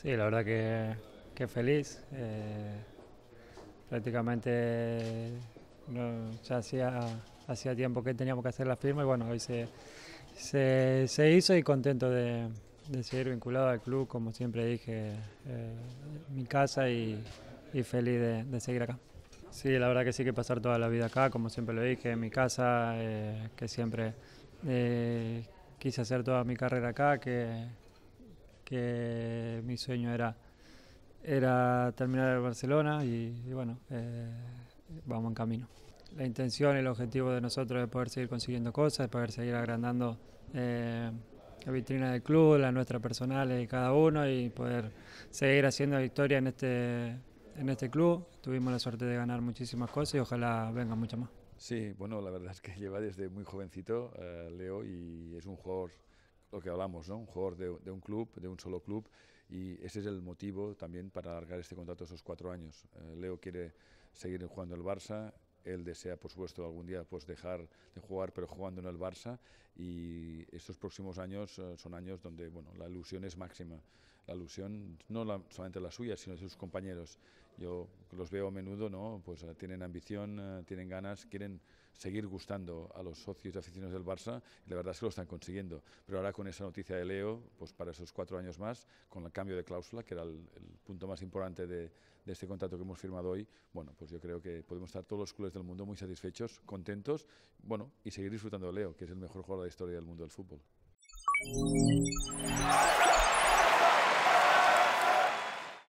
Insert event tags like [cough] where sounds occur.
Sí, la verdad que, que feliz. Eh, prácticamente ya hacía, hacía tiempo que teníamos que hacer la firma y bueno, hoy se, se, hizo y contento de, seguir vinculado al club, como siempre dije, eh, mi casa y, feliz de, seguir acá. Sí, la verdad que sí que pasar toda la vida acá, como siempre lo dije, en mi casa, eh, que siempre quise hacer toda mi carrera acá, que que mi sueño era, era terminar el Barcelona y, bueno, eh, vamos en camino. La intención, y el objetivo de nosotros es poder seguir consiguiendo cosas, poder seguir agrandando eh, la vitrina del club, la nuestra personal y cada uno y poder seguir haciendo victoria en este, en este club. Tuvimos la suerte de ganar muchísimas cosas y ojalá venga muchas más. Sí, bueno, la verdad es que [laughs] lleva desde muy jovencito eh, Leo y es un jugador lo que hablamos, ¿no? un jugador de, un club, de un solo club, y ese es el motivo también para alargar este contrato esos cuatro años. Eh, Leo quiere seguir jugando el Barça, él desea, por supuesto, algún día pues, dejar de jugar, pero jugando en el Barça, y estos próximos años eh, son años donde bueno, la ilusión es máxima la alusión, no solamente la suya, sino de sus compañeros. Yo los veo a menudo, ¿no? Pues eh, tienen ambición, eh, tienen ganas, quieren seguir gustando a los socios y aficionados del Barça, y la verdad es que lo están consiguiendo. Pero ahora con esa noticia de Leo, pues para esos cuatro años más, con el cambio de cláusula, que era el, punto más importante de, de, este contrato que hemos firmado hoy, bueno, pues yo creo que podemos estar todos los clubes del mundo muy satisfechos, contentos, bueno, y seguir disfrutando de Leo, que es el mejor jugador de la historia del mundo del fútbol.